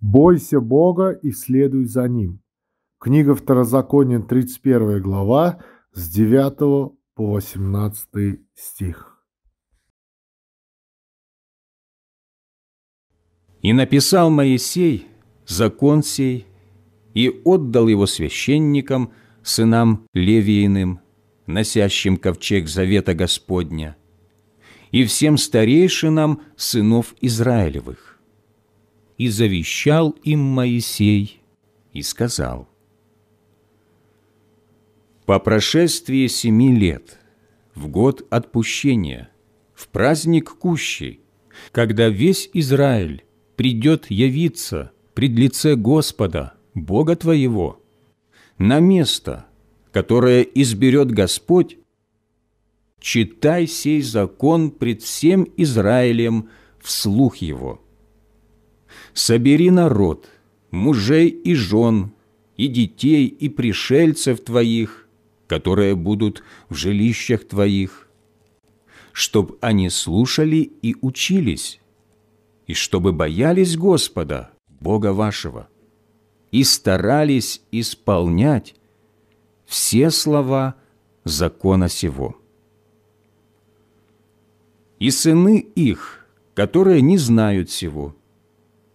«Бойся Бога и следуй за Ним». Книга Второзакония, 31 глава, с 9 по 18 стих. «И написал Моисей закон сей, и отдал его священникам, сынам Левииным, носящим ковчег завета Господня, и всем старейшинам сынов Израилевых и завещал им Моисей, и сказал, «По прошествии семи лет, в год отпущения, в праздник Кущи, когда весь Израиль придет явиться пред лице Господа, Бога твоего, на место, которое изберет Господь, читай сей закон пред всем Израилем вслух его» собери народ, мужей и жен, и детей, и пришельцев твоих, которые будут в жилищах твоих, чтоб они слушали и учились, и чтобы боялись Господа, Бога вашего, и старались исполнять все слова закона сего. И сыны их, которые не знают сего,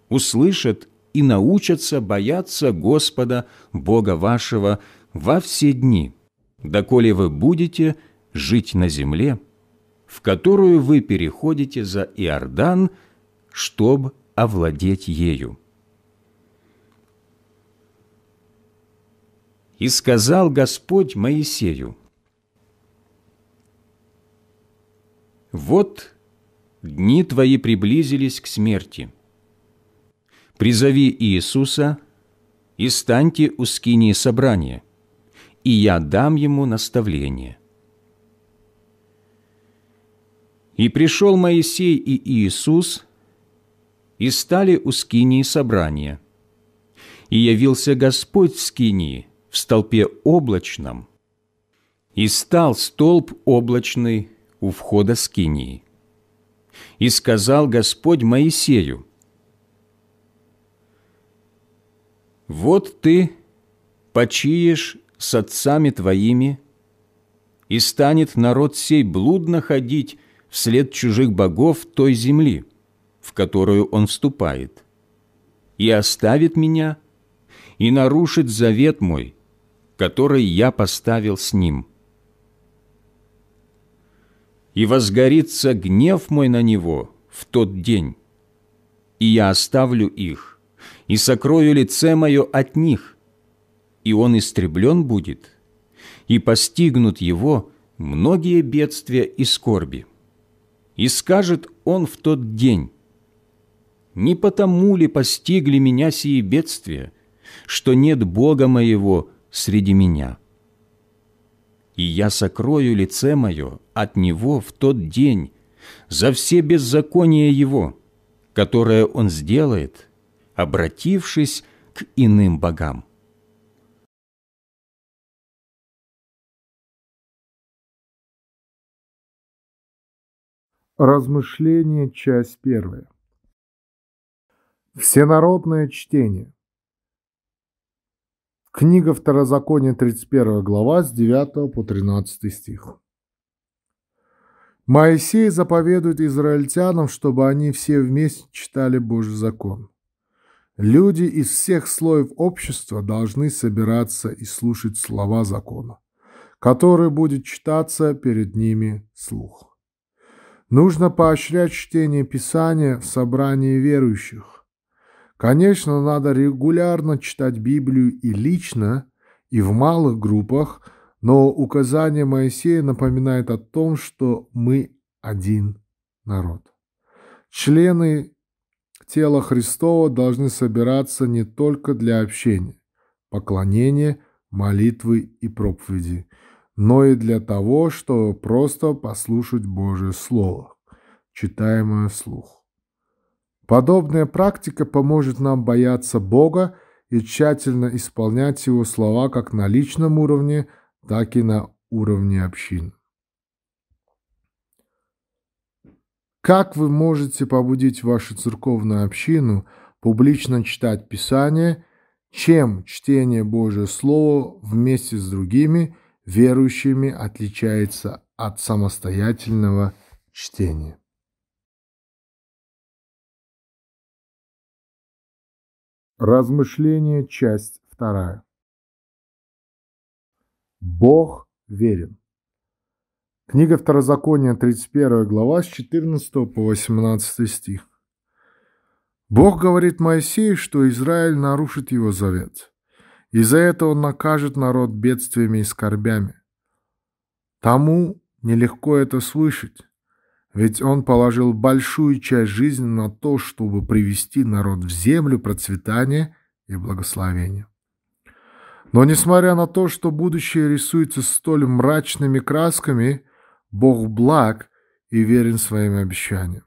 услышат и научатся бояться Господа, Бога вашего, во все дни, доколе вы будете жить на земле, в которую вы переходите за Иордан, чтобы овладеть ею. И сказал Господь Моисею, «Вот дни твои приблизились к смерти» призови Иисуса и станьте у скинии собрания, и я дам ему наставление». И пришел Моисей и Иисус, и стали у скинии собрания. И явился Господь в скинии, в столпе облачном, и стал столб облачный у входа скинии. И сказал Господь Моисею, Вот ты почиешь с отцами твоими, и станет народ сей блудно ходить вслед чужих богов той земли, в которую он вступает, и оставит меня, и нарушит завет мой, который я поставил с ним. И возгорится гнев мой на него в тот день, и я оставлю их, и сокрою лице мое от них, и он истреблен будет, и постигнут его многие бедствия и скорби. И скажет он в тот день, «Не потому ли постигли меня сие бедствия, что нет Бога моего среди меня?» И я сокрою лице мое от него в тот день за все беззакония его, которое он сделает – обратившись к иным богам. Размышление, часть первая. Всенародное чтение. Книга Второзакония, 31 глава, с 9 по 13 стих. Моисей заповедует израильтянам, чтобы они все вместе читали Божий закон. Люди из всех слоев общества должны собираться и слушать слова закона, который будет читаться перед ними слух. Нужно поощрять чтение Писания в собрании верующих. Конечно, надо регулярно читать Библию и лично, и в малых группах, но указание Моисея напоминает о том, что мы один народ. Члены тело Христово должны собираться не только для общения, поклонения, молитвы и проповеди, но и для того, чтобы просто послушать Божье Слово, читаемое вслух. Подобная практика поможет нам бояться Бога и тщательно исполнять Его слова как на личном уровне, так и на уровне общин. Как вы можете побудить вашу церковную общину публично читать Писание, чем чтение Божьего Слова вместе с другими верующими отличается от самостоятельного чтения? Размышление, часть вторая. Бог верен. Книга Второзакония, 31 глава, с 14 по 18 стих. «Бог говорит Моисею, что Израиль нарушит его завет. и за это он накажет народ бедствиями и скорбями. Тому нелегко это слышать, ведь он положил большую часть жизни на то, чтобы привести народ в землю процветания и благословения. Но несмотря на то, что будущее рисуется столь мрачными красками – Бог благ и верен своим обещаниям.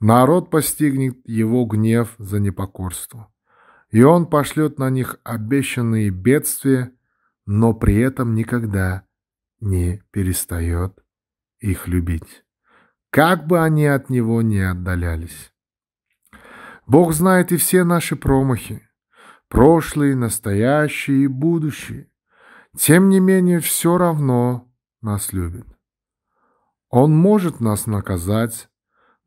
Народ постигнет его гнев за непокорство. И он пошлет на них обещанные бедствия, но при этом никогда не перестает их любить, как бы они от него не отдалялись. Бог знает и все наши промахи, прошлые, настоящие и будущие. Тем не менее, все равно нас любит. Он может нас наказать,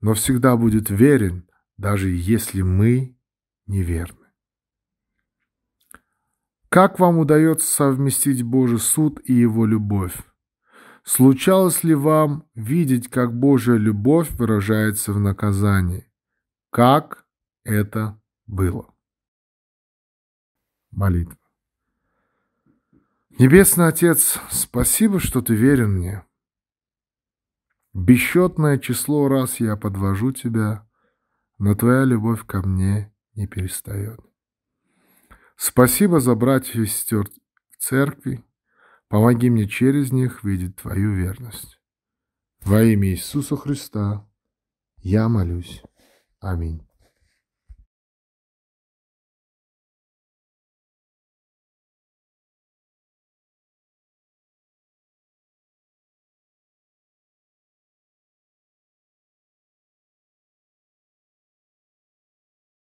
но всегда будет верен, даже если мы неверны. Как вам удается совместить Божий суд и его любовь? Случалось ли вам видеть, как Божья любовь выражается в наказании? Как это было? Молитва. Небесный Отец, спасибо, что Ты верен мне. Бесчетное число раз я подвожу тебя, но твоя любовь ко мне не перестает. Спасибо за братьев и сестер церкви. Помоги мне через них видеть твою верность. Во имя Иисуса Христа я молюсь. Аминь.